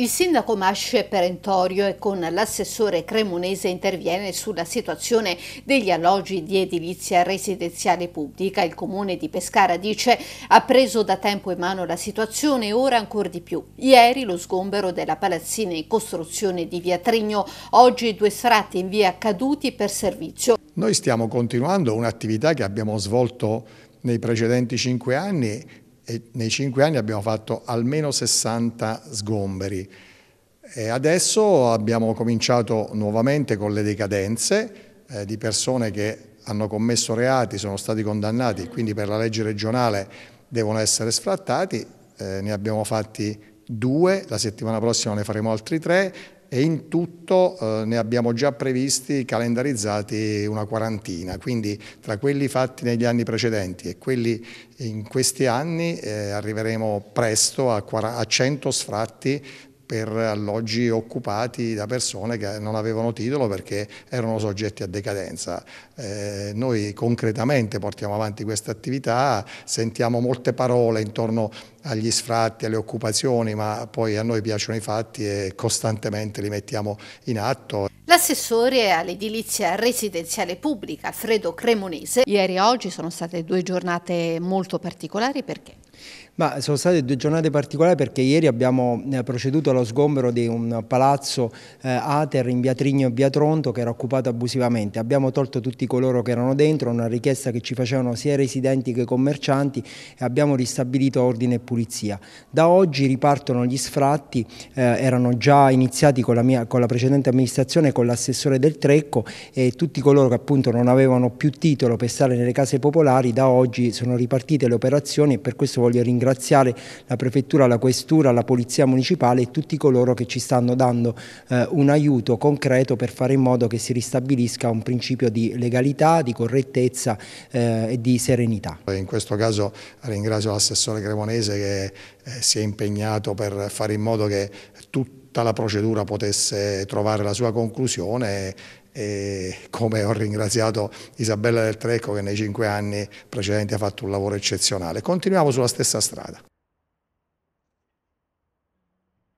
Il sindaco Masce perentorio e con l'assessore cremonese interviene sulla situazione degli alloggi di edilizia residenziale pubblica. Il comune di Pescara dice ha preso da tempo in mano la situazione e ora ancora di più. Ieri lo sgombero della palazzina in costruzione di via Trigno, oggi due strati in via Caduti per servizio. Noi stiamo continuando un'attività che abbiamo svolto nei precedenti cinque anni e nei cinque anni abbiamo fatto almeno 60 sgomberi. E adesso abbiamo cominciato nuovamente con le decadenze eh, di persone che hanno commesso reati, sono stati condannati, quindi per la legge regionale devono essere sfrattati, eh, ne abbiamo fatti due, la settimana prossima ne faremo altri tre e in tutto eh, ne abbiamo già previsti calendarizzati una quarantina, quindi tra quelli fatti negli anni precedenti e quelli in questi anni eh, arriveremo presto a 100 sfratti per alloggi occupati da persone che non avevano titolo perché erano soggetti a decadenza. Eh, noi concretamente portiamo avanti questa attività, sentiamo molte parole intorno agli sfratti, alle occupazioni, ma poi a noi piacciono i fatti e costantemente li mettiamo in atto. L'assessore all'edilizia residenziale pubblica Alfredo Cremonese. Ieri e oggi sono state due giornate molto particolari perché? Ma sono state due giornate particolari perché ieri abbiamo eh, proceduto allo sgombero di un palazzo eh, Ater in via Trigno e via Tronto che era occupato abusivamente. Abbiamo tolto tutti coloro che erano dentro, una richiesta che ci facevano sia i residenti che i commercianti e abbiamo ristabilito ordine e pulizia. Da oggi ripartono gli sfratti, eh, erano già iniziati con la, mia, con la precedente amministrazione con l'assessore del Trecco e tutti coloro che appunto non avevano più titolo per stare nelle case popolari da oggi sono ripartite le operazioni e per questo voglio ringraziare la Prefettura, la Questura, la Polizia Municipale e tutti coloro che ci stanno dando eh, un aiuto concreto per fare in modo che si ristabilisca un principio di legalità, di correttezza eh, e di serenità. In questo caso ringrazio l'assessore Cremonese che eh, si è impegnato per fare in modo che tutti tutta la procedura potesse trovare la sua conclusione e come ho ringraziato Isabella del Trecco che nei cinque anni precedenti ha fatto un lavoro eccezionale. Continuiamo sulla stessa strada.